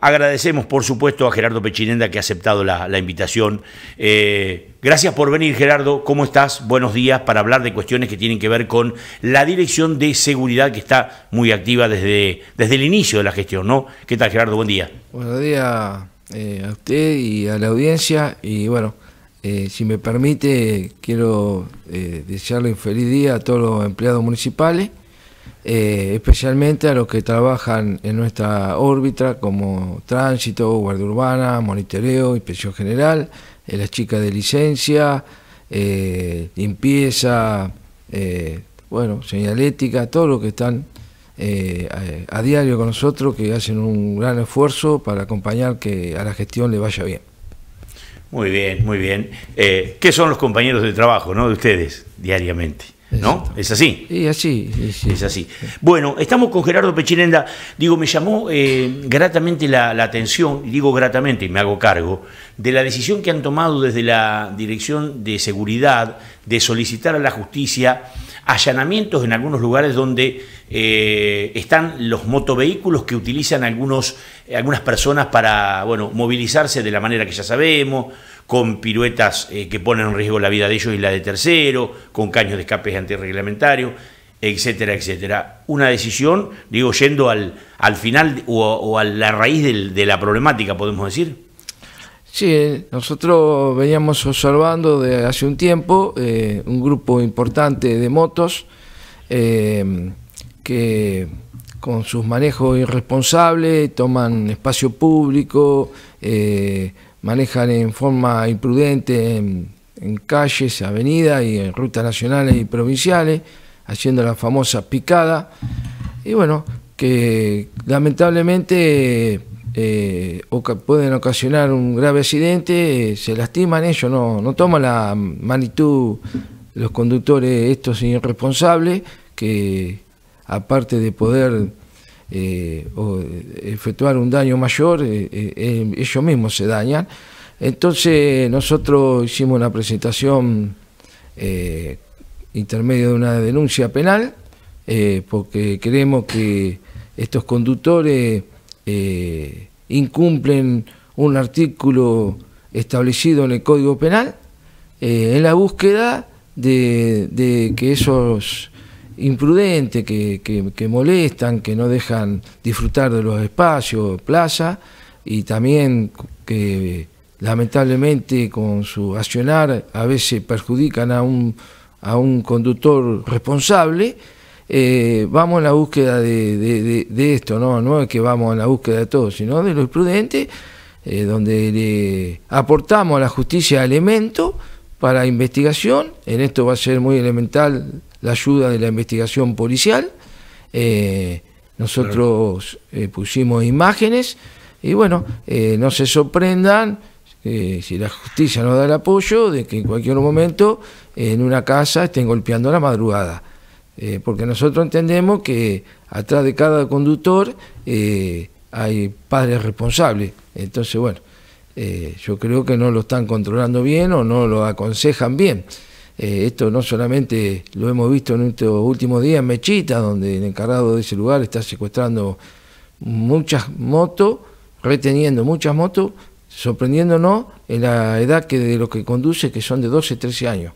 Agradecemos, por supuesto, a Gerardo Pechinenda que ha aceptado la, invitación. Eh, gracias por venir, Gerardo. ¿Cómo estás? Buenos días para hablar de cuestiones que tienen que ver con la Dirección de Seguridad que está muy activa desde, desde el inicio de la gestión, ¿no? ¿Qué tal, Gerardo? Buen día. Buenos días eh, a usted y a la audiencia. Y bueno, eh, si me permite, quiero desearle un feliz día a todos los empleados municipales eh, especialmente a los que trabajan en nuestra órbita como tránsito, guardia urbana, monitoreo, inspección general, eh, las chicas de licencia, eh, limpieza, bueno, señalética, todos los que están a, a, diario con nosotros, que hacen un gran esfuerzo para acompañar que a la gestión le vaya bien. Muy bien, muy bien. ¿Qué son los compañeros de trabajo ¿no? de ustedes diariamente? ¿No? ¿Es así? Sí, así, Es así. Bueno, estamos con Gerardo Pechinenda Digo, me llamó eh, gratamente la, atención, y digo gratamente, y me hago cargo, de la decisión que han tomado desde la Dirección de Seguridad de solicitar a la justicia allanamientos en algunos lugares donde eh, están los motovehículos que utilizan algunos, algunas personas para bueno, movilizarse de la manera que ya sabemos, con piruetas eh, que ponen en riesgo la vida de ellos y la de tercero, con caños de escape antirreglamentarios, etcétera, etcétera. Una decisión, digo, yendo al, al final o, a la raíz de la problemática, podemos decir. Sí, eh, nosotros veníamos observando de hace un tiempo eh, un grupo importante de motos que con sus manejos irresponsables toman espacio público, manejan en forma imprudente en, calles, avenidas y en rutas nacionales y provinciales, haciendo la famosa picada. Y bueno, que lamentablemente eh, pueden ocasionar un grave accidente, se lastiman ellos, no, no toman la magnitud los conductores estos irresponsables que aparte de poder eh, o eh, efectuar un daño mayor, eh, ellos mismos se dañan. Entonces nosotros hicimos una presentación intermedio de una denuncia penal, porque creemos que estos conductores incumplen un artículo establecido en el Código Penal, en la búsqueda de que esos imprudentes, que, que, molestan, que no dejan disfrutar de los espacios, plazas, y también que lamentablemente con su accionar a veces perjudican a un, a un conductor responsable, eh, vamos a la búsqueda de, esto, ¿no? no es que vamos a la búsqueda de todo, sino de lo imprudente, eh, donde le aportamos a la justicia elementos para investigación, en esto va a ser muy elemental la ayuda de la investigación policial. Eh, nosotros eh, pusimos imágenes y bueno, eh, no se sorprendan si la justicia nos da el apoyo de que en cualquier momento en una casa estén golpeando a la madrugada. porque nosotros entendemos que atrás de cada conductor hay padres responsables. Entonces, bueno, yo creo que no lo están controlando bien o no lo aconsejan bien. Eh, esto no solamente lo hemos visto en estos últimos días en Mechita, donde el encargado de ese lugar está secuestrando muchas motos, reteniendo muchas motos, sorprendiéndonos en la edad que de los que conduce, que son de 12, 13 años,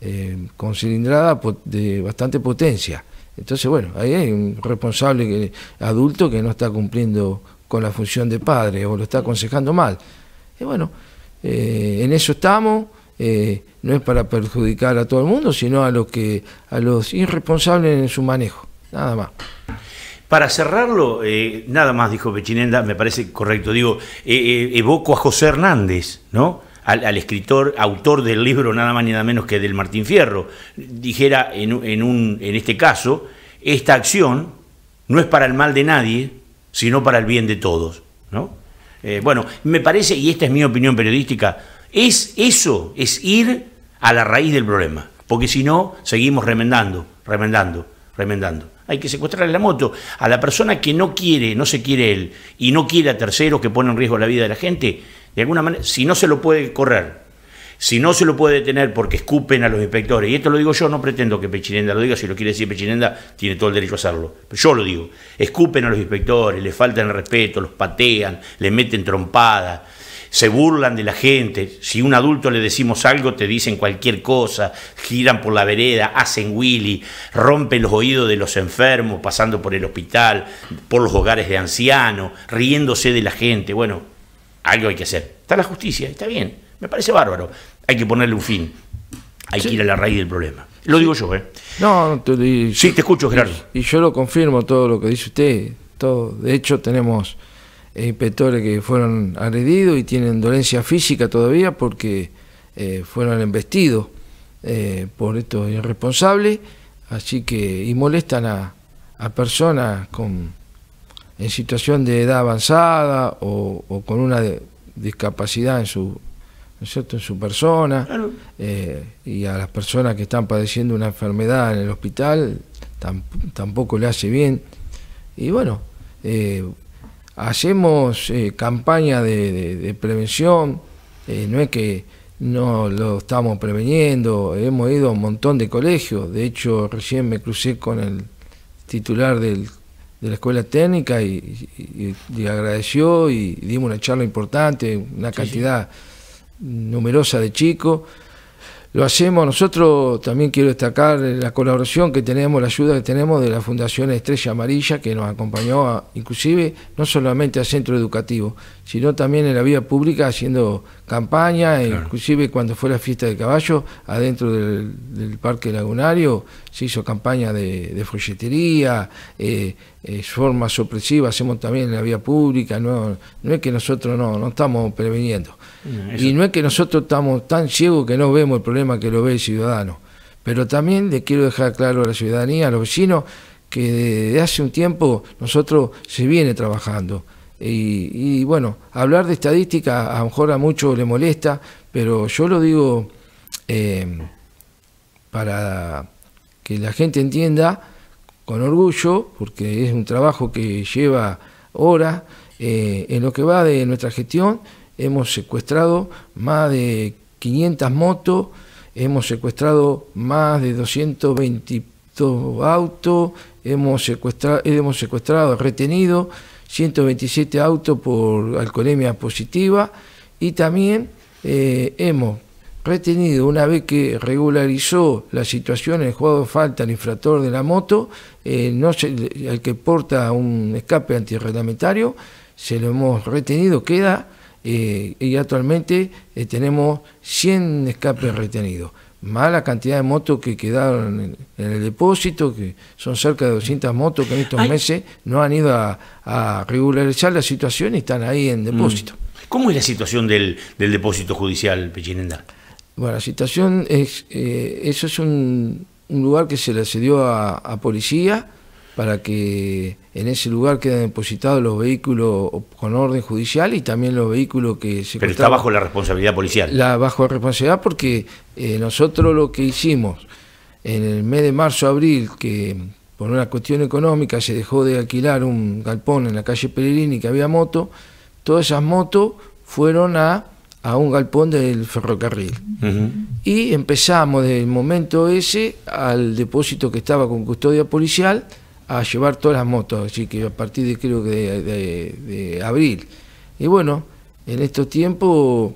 eh, con cilindrada de bastante potencia. Entonces, bueno, ahí hay un responsable que, adulto que no está cumpliendo con la función de padre o lo está aconsejando mal. Y bueno, eh, en eso estamos. Eh, no es para perjudicar a todo el mundo, sino a los que a los irresponsables en su manejo, nada más. Para cerrarlo, eh, nada más dijo Pechinenda, me parece correcto, digo, eh, evoco a José Hernández, ¿no? Al, escritor, autor del libro nada más ni nada menos que del Martín Fierro, dijera en, un, en este caso, esta acción no es para el mal de nadie, sino para el bien de todos, bueno, me parece, y esta es mi opinión periodística, es eso, es ir a la raíz del problema, porque si no, seguimos remendando, remendando, remendando. Hay que secuestrarle la moto. A la persona que no quiere, no se quiere él, y no quiere a terceros que ponen en riesgo la vida de la gente, de alguna manera, si no se lo puede correr, si no se lo puede detener porque escupen a los inspectores, y esto lo digo yo, no pretendo que Pechinenda lo diga, si lo quiere decir Pechinenda, tiene todo el derecho a hacerlo. Pero yo lo digo, escupen a los inspectores, les faltan el respeto, los patean, les meten trompadas se burlan de la gente, si un adulto le decimos algo te dicen cualquier cosa, giran por la vereda, hacen willy, rompen los oídos de los enfermos pasando por el hospital, por los hogares de ancianos, riéndose de la gente, bueno, algo hay que hacer. Está la justicia, está bien, me parece bárbaro, hay que ponerle un fin, hay que ir a la raíz del problema. Lo digo yo, ¿eh? No, te, sí, te escucho, Gerardo. Y, yo lo confirmo todo lo que dice usted. Todo, de hecho, tenemos eh, inspectores que fueron agredidos y tienen dolencia física todavía porque eh, fueron embestidos eh, por estos irresponsables, así que y molestan a, personas con en situación de edad avanzada o, con una discapacidad en su su persona y a las personas que están padeciendo una enfermedad en el hospital tampoco le hace bien y bueno hacemos eh, campaña de, prevención, eh, no es que no lo estamos preveniendo, hemos ido a un montón de colegios, de hecho recién me crucé con el titular de la escuela técnica y, le agradeció y dimos una charla importante, una cantidad numerosa de chicos lo hacemos. Nosotros también quiero destacar la colaboración que tenemos, la ayuda que tenemos de la Fundación Estrella Amarilla, que nos acompañó inclusive no solamente al centro educativo, sino también en la vía pública haciendo campaña, inclusive cuando fue la fiesta de caballo, adentro del, Parque Lagunario se hizo campaña de, folletería, eh, eh, formas opresivas, hacemos también en la vía pública, no, es que nosotros no, no estamos preveniendo. y no es que nosotros estamos tan ciegos que no vemos el problema que lo ve el ciudadano, pero también le quiero dejar claro a la ciudadanía, a los vecinos, que desde hace un tiempo nosotros se viene trabajando. Y, bueno, hablar de estadística a lo mejor a muchos le molesta, pero yo lo digo eh, para que la gente entienda con orgullo, porque es un trabajo que lleva horas. Eh, en lo que va de nuestra gestión, hemos secuestrado más de 500 motos, hemos secuestrado más de 222 autos, hemos secuestrado, hemos secuestrado retenido. 127 autos por alcoholemia positiva y también eh, hemos retenido, una vez que regularizó la situación, el jugador falta al infractor de la moto, eh, no el que porta un escape antirreglamentario, se lo hemos retenido, queda, eh, y actualmente tenemos 100 escapes retenidos. Mala cantidad de motos que quedaron en el depósito, que son cerca de 200 motos que en estos meses no han ido a, regularizar la situación y están ahí en mm. depósito. ¿Cómo es la situación del, del depósito judicial, Pichinenda? Bueno, la situación es, eh, eso es un, lugar que se le cedió a, a policía, para que en ese lugar queden depositados los vehículos con orden judicial y también los vehículos que se... Pero está bajo la responsabilidad policial. La bajo la responsabilidad porque eh, nosotros lo que hicimos en el mes de marzo-abril, que por una cuestión económica se dejó de alquilar un galpón en la calle y que había moto, todas esas motos fueron a, un galpón del ferrocarril. Y empezamos desde el momento ese al depósito que estaba con custodia policial, a llevar todas las motos, así que a partir de creo que de, abril. Y bueno, en estos tiempos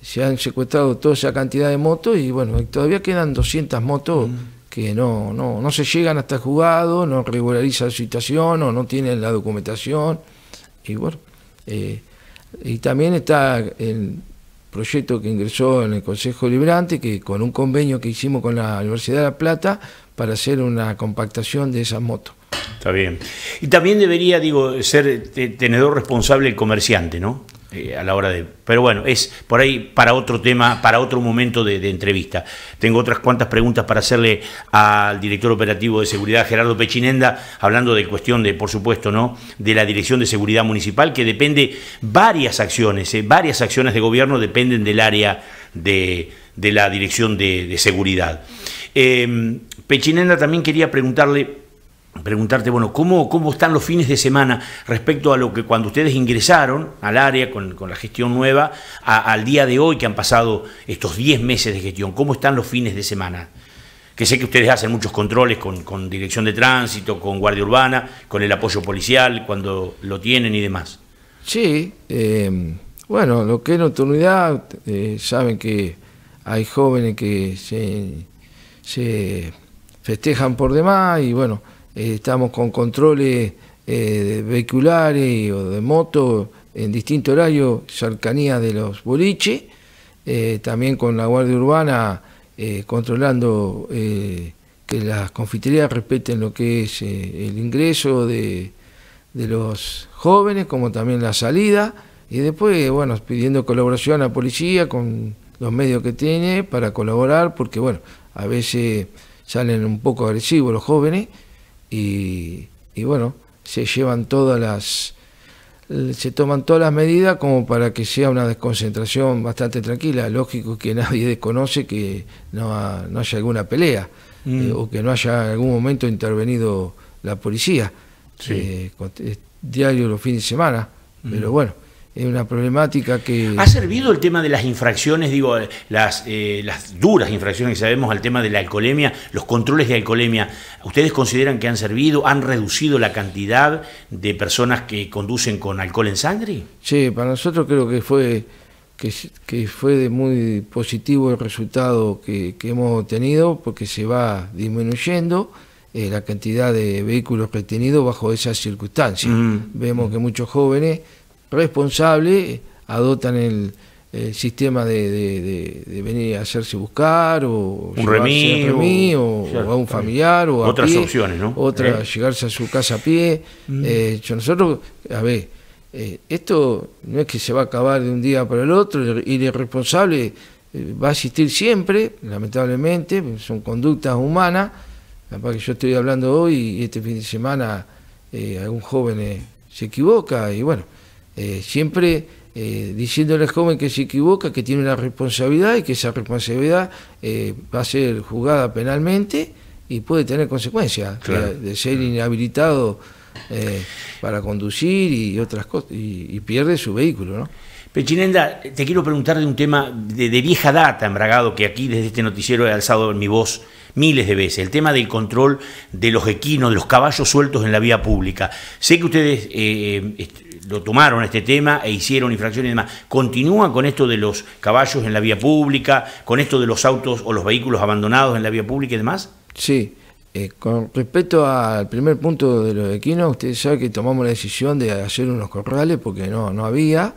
se han secuestrado toda esa cantidad de motos y bueno, todavía quedan 200 motos mm. que no, no, se llegan hasta el juzgado, no regularizan la situación o no tienen la documentación. Y bueno, eh, y también está el proyecto que ingresó en el Consejo Librante, que con un convenio que hicimos con la Universidad de La Plata para hacer una compactación de esas motos. Está bien. Y también debería, digo, ser tenedor responsable el comerciante, ¿no? Eh, a la hora de... Pero bueno, es por ahí para otro tema, para otro momento de, entrevista. Tengo otras cuantas preguntas para hacerle al director operativo de seguridad, Gerardo Pechinenda, hablando de cuestión de, por supuesto, ¿no? De la Dirección de Seguridad Municipal, que depende varias acciones, ¿eh? varias acciones de gobierno dependen del área de, la Dirección de, Seguridad. Eh, Pechinenda también quería preguntarle preguntarte, bueno, ¿cómo, ¿cómo están los fines de semana respecto a lo que cuando ustedes ingresaron al área con, la gestión nueva, al día de hoy que han pasado estos 10 meses de gestión? ¿Cómo están los fines de semana? Que sé que ustedes hacen muchos controles con, dirección de tránsito, con guardia urbana, con el apoyo policial, cuando lo tienen y demás. Sí, eh, bueno, lo que es nocturnidad, eh, saben que hay jóvenes que se festejan por demás y bueno, eh, estamos con controles eh, de vehiculares o de moto en distinto horario, cercanía de los boliches, eh, también con la Guardia Urbana controlando que las confiterías respeten lo que es el ingreso de, de los jóvenes, como también la salida, y después, bueno, pidiendo colaboración a la policía con los medios que tiene para colaborar, porque, bueno, a veces salen un poco agresivos los jóvenes, y, bueno, se llevan todas las se toman todas las medidas como para que sea una desconcentración bastante tranquila. Lógico que nadie desconoce que no, haya alguna pelea mm. eh, o que no haya en algún momento intervenido la policía. Eh, eh, diario los fines de semana, mm. pero bueno, es una problemática que... ¿Ha servido el tema de las infracciones, digo, eh, eh, las, duras infracciones que sabemos al tema de la alcoholemia, los controles de alcoholemia? ¿Ustedes consideran que han servido, han reducido la cantidad de personas que conducen con alcohol en sangre? Sí, para nosotros creo que fue, que, fue de muy positivo el resultado que, hemos obtenido porque se va disminuyendo. Eh, la cantidad de vehículos retenidos bajo esas circunstancias. Mm. Vemos que muchos jóvenes responsable adoptan el, sistema de, venir a hacerse buscar o un remi o, a un familiar o a otras opciones, ¿no? Otra llegarse a su casa a pie. Mm. Eh, nosotros, a ver, eh, esto no es que se va a acabar de un día para el otro ir irresponsable eh, va a existir siempre, lamentablemente, son conductas humanas. Capaz que yo estoy hablando hoy y este fin de semana algún joven se equivoca y bueno eh, siempre eh, diciéndole al joven que se equivoca, que tiene una responsabilidad y que esa responsabilidad eh, va a ser juzgada penalmente y puede tener consecuencias de, ser inhabilitado para conducir y otras cosas, y, pierde su vehículo, Pechinenda, te quiero preguntar de un tema de, vieja data, embragado, que aquí desde este noticiero he alzado mi voz miles de veces, el tema del control de los equinos, de los caballos sueltos en la vía pública. Sé que ustedes lo tomaron este tema e hicieron infracciones y demás. Continúan con esto de los caballos en la vía pública, con esto de los autos o los vehículos abandonados en la vía pública y demás. Sí. Eh, con respecto al primer punto de los equinos, usted ustedes saben que tomamos la decisión de hacer unos corrales porque no, no había.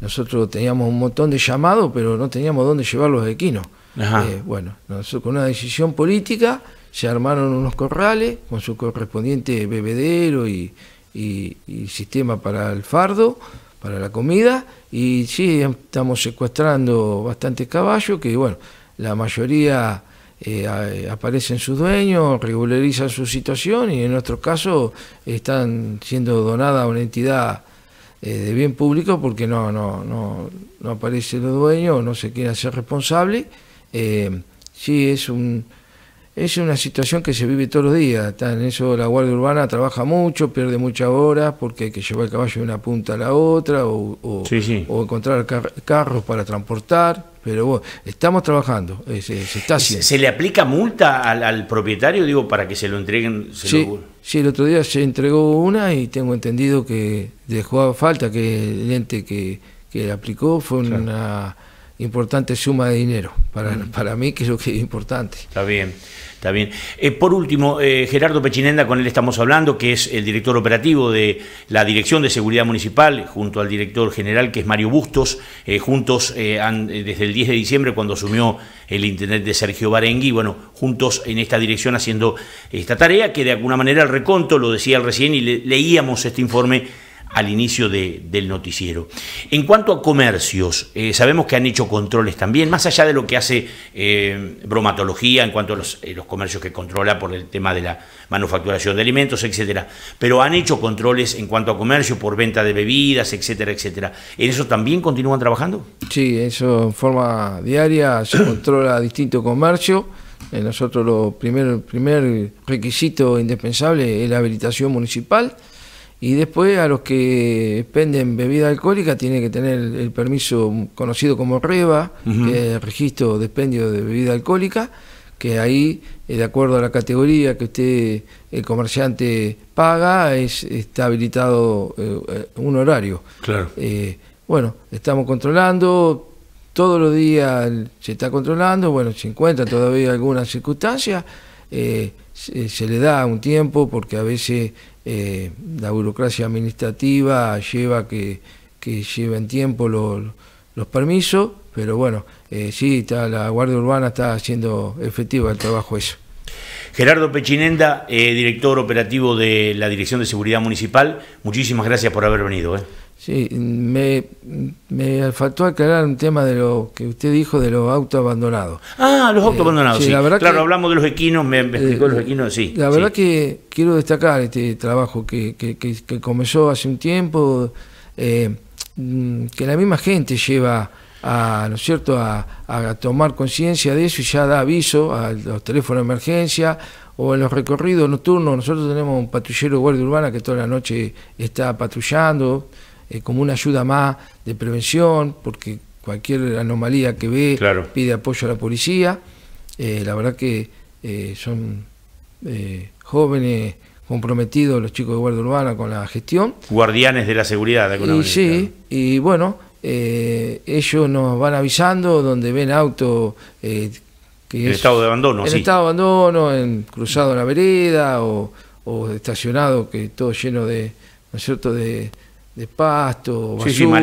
Nosotros teníamos un montón de llamados, pero no teníamos dónde llevar los equinos. Eh, bueno, con una decisión política se armaron unos corrales con su correspondiente bebedero y, y, sistema para el fardo, para la comida, y sí, estamos secuestrando bastantes caballos que, bueno, la mayoría eh, eh, aparecen sus dueños, regularizan su situación y en nuestro caso están siendo donadas a una entidad eh, de bien público porque no, no, no, no aparecen los dueños, no se quieren hacer responsable. sí, es un es una situación que se vive todos los días. Está en eso la Guardia Urbana trabaja mucho, pierde muchas horas porque hay que llevar el caballo de una punta a la otra o, encontrar carros para transportar. Pero bueno, estamos trabajando, se, le aplica multa al, propietario, digo, para que se lo entreguen? sí, el otro día se entregó una y tengo entendido que dejó falta que el ente que, que aplicó fue una importante suma de dinero. Para, para mí, que es lo que es importante. Está bien, está bien. Eh, por último, eh, Gerardo Pechinenda, con él estamos hablando, que es el director operativo de la Dirección de Seguridad Municipal, junto al director general, que es Mario Bustos. Eh, juntos, desde el 10 de diciembre, cuando asumió el intendente Sergio Barengui, bueno, juntos en esta dirección haciendo esta tarea, que de alguna manera el reconto, lo decía recién y leíamos este informe al inicio del noticiero. En cuanto a comercios, eh, sabemos que han hecho controles también, más allá de lo que hace eh, bromatología en cuanto a eh, los, comercios que controla por el tema de la manufacturación de alimentos, etcétera, pero han hecho controles en cuanto a comercio por venta de bebidas, etcétera, etcétera. ¿En eso también continúan trabajando? Sí, eso en forma diaria se controla distinto comercio. Nosotros lo primer, primer requisito indispensable es la habilitación municipal y después a los que expenden bebida alcohólica tiene que tener el, permiso conocido como REBA, registro de expendio de bebida alcohólica, que ahí, de acuerdo a la categoría que usted, el comerciante, paga, es, está habilitado eh, un horario. Claro. Eh, bueno, estamos controlando, todos los días se está controlando, bueno, si encuentra todavía algunas circunstancias, eh, se le da un tiempo porque a veces eh, la burocracia administrativa lleva que, lleven tiempo los, permisos, pero bueno, eh, sí, está, la Guardia Urbana está haciendo efectiva el trabajo eso. Gerardo Pechinenda, eh, director operativo de la Dirección de Seguridad Municipal, muchísimas gracias por haber venido. Eh. Sí, me, faltó aclarar un tema de lo que usted dijo de los autos abandonados. Ah, los autos eh, abandonados, sí. claro, hablamos de los equinos, me, explicó los equinos, sí. La verdad que quiero destacar este trabajo que comenzó hace un tiempo, mm, que la misma gente lleva a, cierto? a, tomar conciencia de eso y ya da aviso a los teléfonos de emergencia o en los recorridos nocturnos. Nosotros tenemos un patrullero de guardia urbana que toda la noche está patrullando eh, como una ayuda más de prevención, porque cualquier anomalía que ve pide apoyo a la policía. Eh, la verdad que eh, son jóvenes comprometidos los chicos de guardia urbana con la gestión. Guardianes de la seguridad, de Sí, y bueno, eh, ellos nos van avisando donde ven auto eh, que estado de abandono, en estado de abandono, en, cruzado en la vereda o, estacionado que todo lleno de, cierto? de, pasto, basura,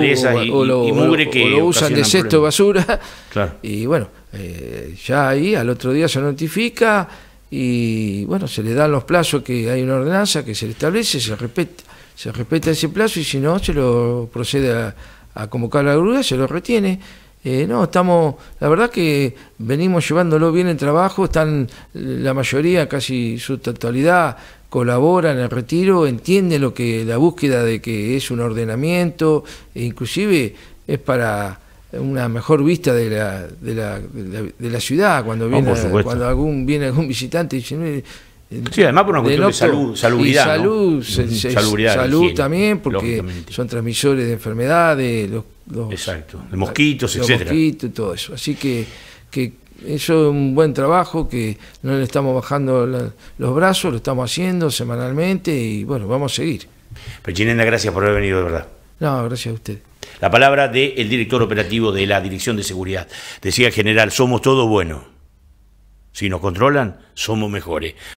o, lo, que usan de cesto basura. Y bueno, eh, ya ahí al otro día se notifica y bueno, se le dan los plazos que hay una ordenanza que se le establece, se respeta, se respeta ese plazo y si no se lo procede a a convocar a grúa, se lo retiene. Eh, no, estamos, la verdad que venimos llevándolo bien el trabajo, están la mayoría, casi su totalidad, colaboran en el retiro, entiende lo que la búsqueda de que es un ordenamiento, e inclusive es para una mejor vista de la, de la, de la, ciudad cuando ah, viene, cuando algún viene algún visitante y dice, Sí, además por una cuestión de, salud, salubridad. Y salud, salud también, porque son transmisores de enfermedades, los, Exacto, de mosquitos, etc. mosquitos todo eso. Así que, que eso es un buen trabajo que no le estamos bajando los brazos, lo estamos haciendo semanalmente y bueno, vamos a seguir. Pechinenda, gracias por haber venido de verdad. No, gracias a usted. La palabra del director operativo de la Dirección de Seguridad. Decía el general, somos todos buenos, Si nos controlan, somos mejores.